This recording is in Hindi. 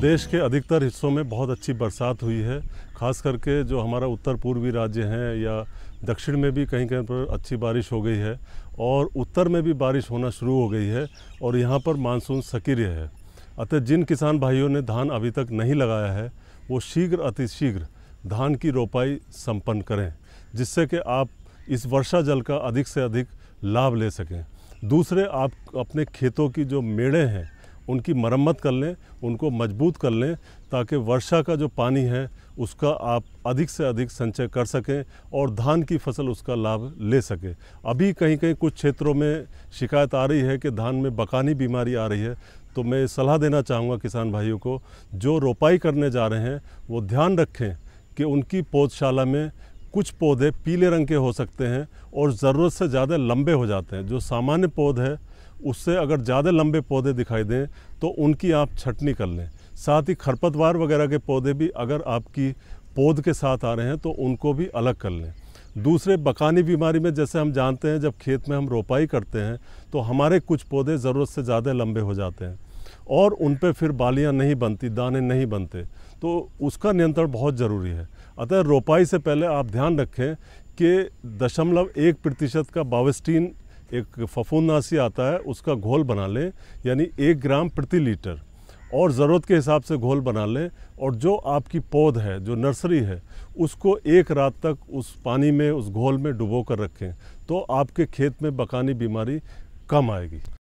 देश के अधिकतर हिस्सों में बहुत अच्छी बरसात हुई है खास करके जो हमारा उत्तर पूर्वी राज्य हैं या दक्षिण में भी कहीं कहीं पर अच्छी बारिश हो गई है और उत्तर में भी बारिश होना शुरू हो गई है और यहाँ पर मानसून सक्रिय है अतः जिन किसान भाइयों ने धान अभी तक नहीं लगाया है वो शीघ्र अतिशीघ्र धान की रोपाई संपन्न करें जिससे कि आप इस वर्षा जल का अधिक से अधिक लाभ ले सकें दूसरे आप अपने खेतों की जो मेड़ें हैं उनकी मरम्मत कर लें उनको मजबूत कर लें ताकि वर्षा का जो पानी है उसका आप अधिक से अधिक संचय कर सकें और धान की फसल उसका लाभ ले सकें अभी कहीं कहीं कुछ क्षेत्रों में शिकायत आ रही है कि धान में बकानी बीमारी आ रही है तो मैं सलाह देना चाहूँगा किसान भाइयों को जो रोपाई करने जा रहे हैं वो ध्यान रखें कि उनकी पौधशाला में कुछ पौधे पीले रंग के हो सकते हैं और ज़रूरत से ज़्यादा लंबे हो जाते हैं जो सामान्य पौध है उससे अगर ज़्यादा लंबे पौधे दिखाई दें तो उनकी आप छटनी कर लें साथ ही खरपतवार वगैरह के पौधे भी अगर आपकी पौध के साथ आ रहे हैं तो उनको भी अलग कर लें दूसरे बकानी बीमारी में जैसे हम जानते हैं जब खेत में हम रोपाई करते हैं तो हमारे कुछ पौधे ज़रूरत से ज़्यादा लंबे हो जाते हैं और उन पर फिर बालियाँ नहीं बनती दाने नहीं बनते तो उसका नियंत्रण बहुत ज़रूरी है अतः रोपाई से पहले आप ध्यान रखें कि दशमलव एक प्रतिशत का बावस्टीन एक फफूंदा आता है उसका घोल बना लें यानी एक ग्राम प्रति लीटर और ज़रूरत के हिसाब से घोल बना लें और जो आपकी पौध है जो नर्सरी है उसको एक रात तक उस पानी में उस घोल में डुबो कर रखें तो आपके खेत में बकानी बीमारी कम आएगी